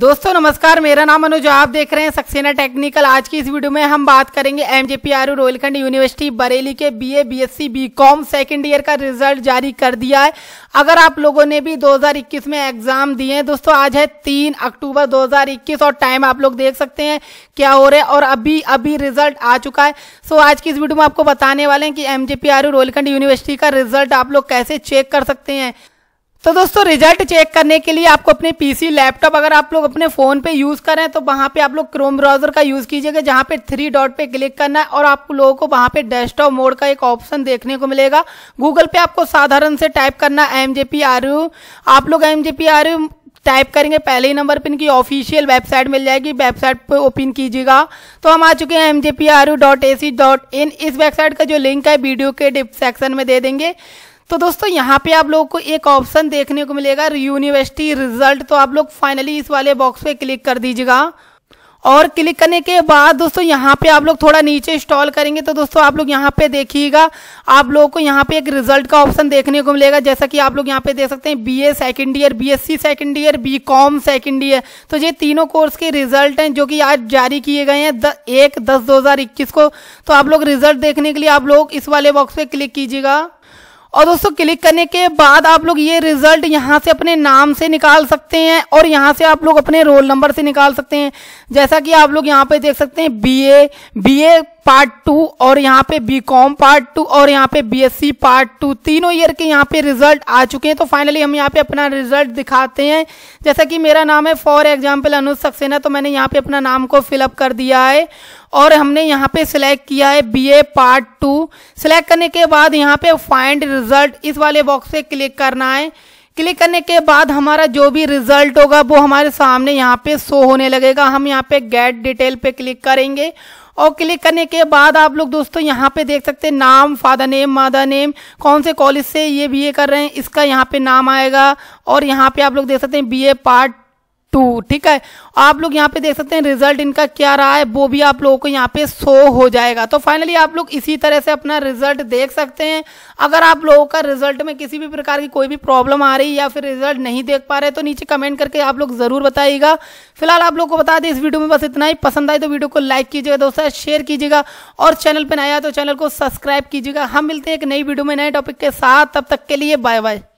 दोस्तों नमस्कार मेरा नाम अनुज आप देख रहे हैं सक्सेना टेक्निकल आज की इस वीडियो में हम बात करेंगे M J P R Rohilkhand university Bareilly के BA BSc BCom second year का रिजल्ट जारी कर दिया है अगर आप लोगों ने भी 2021 में एग्जाम दिए हैं दोस्तों आज है 3 अक्टूबर 2021 और टाइम आप लोग देख सकते हैं क्या हो रहा है और अभी अभी रिजल्ट आ चुका है सो आज की इस वीडियो में आपको बताने वाले हैं कि M J P R Rohilkhand university का रिजल्ट आप लोग कैसे चेक कर सकते हैं तो दोस्तों रिजल्ट चेक करने के लिए आपको अपने पीसी लैपटॉप अगर आप लोग अपने फोन पे यूज करें तो वहां पे आप लोग क्रोम ब्राउजर का यूज कीजिएगा जहां पे थ्री डॉट पे क्लिक करना है और आप लोगों को वहां पे डेस्कटॉप मोड का एक ऑप्शन देखने को मिलेगा गूगल पे आपको साधारण से टाइप करना M J P R U आप लोग M J P R U type करेंगे पहले ही नंबर पर इनकी ऑफिशियल वेबसाइट मिल जाएगी वेबसाइट पर ओपन कीजिएगा तो हम आ चुके हैं M J P R U dot A C dot in इस वेबसाइट का जो लिंक है वीडियो के डिस्क्रिप्शन में दे देंगे तो दोस्तों यहाँ पे आप लोग को एक ऑप्शन देखने को मिलेगा यूनिवर्सिटी रिजल्ट तो आप लोग फाइनली इस वाले बॉक्स पे क्लिक कर दीजिएगा और क्लिक करने के बाद दोस्तों यहाँ पे आप लोग थोड़ा नीचे इंस्टॉल करेंगे तो दोस्तों आप लोग यहाँ पे देखिएगा आप लोगों को यहाँ पे एक रिजल्ट का ऑप्शन देखने को मिलेगा जैसा कि आप लोग यहाँ पे देख सकते हैं B A second year B S C second year B com second year तो ये तीनों कोर्स के रिजल्ट हैं जो कि आज जारी किए गए हैं द, एक दस दो को तो आप लोग रिजल्ट देखने के लिए आप लोग इस वाले बॉक्स पर क्लिक कीजिएगा और दोस्तों क्लिक करने के बाद आप लोग ये रिजल्ट यहाँ से अपने नाम से निकाल सकते हैं और यहाँ से आप लोग अपने रोल नंबर से निकाल सकते हैं जैसा कि आप लोग यहाँ पे देख सकते हैं B A B A part two और यहाँ पे बी कॉम पार्ट टू और यहाँ पे B S C part two तीनों ईयर के यहाँ पे रिजल्ट आ चुके हैं तो फाइनली हम यहाँ पे अपना रिजल्ट दिखाते हैं जैसा कि मेरा नाम है फॉर एग्जाम्पल अनुज सक्सेना तो मैंने यहाँ पे अपना नाम को फिलअप कर दिया है और हमने यहाँ पे सिलेक्ट किया है B A part two select करने के बाद यहाँ पे फाइंड रिजल्ट इस वाले बॉक्स से क्लिक करना है क्लिक करने के बाद हमारा जो भी रिजल्ट होगा वो हमारे सामने यहाँ पे शो होने लगेगा हम यहाँ पे गेट डिटेल पे क्लिक करेंगे और क्लिक करने के बाद आप लोग दोस्तों यहाँ पे देख सकते हैं नाम फादर नेम मदर नेम कौन से कॉलेज से ये बीए कर रहे हैं इसका यहाँ पे नाम आएगा और यहाँ पे आप लोग देख सकते हैं बीए पार्ट टू ठीक है आप लोग यहाँ पे देख सकते हैं रिजल्ट इनका क्या रहा है वो भी आप लोगों को यहाँ पे शो हो जाएगा तो फाइनली आप लोग इसी तरह से अपना रिजल्ट देख सकते हैं अगर आप लोगों का रिजल्ट में किसी भी प्रकार की कोई भी प्रॉब्लम आ रही है या फिर रिजल्ट नहीं देख पा रहे तो नीचे कमेंट करके आप लोग ज़रूर बताइएगा फिलहाल आप लोग को बता दें इस वीडियो में बस इतना ही पसंद आए तो वीडियो को लाइक कीजिएगा दोस्तों शेयर कीजिएगा और चैनल पर नया तो चैनल को सब्सक्राइब कीजिएगा हम मिलते हैं एक नई वीडियो में नए टॉपिक के साथ तब तक के लिए बाय बाय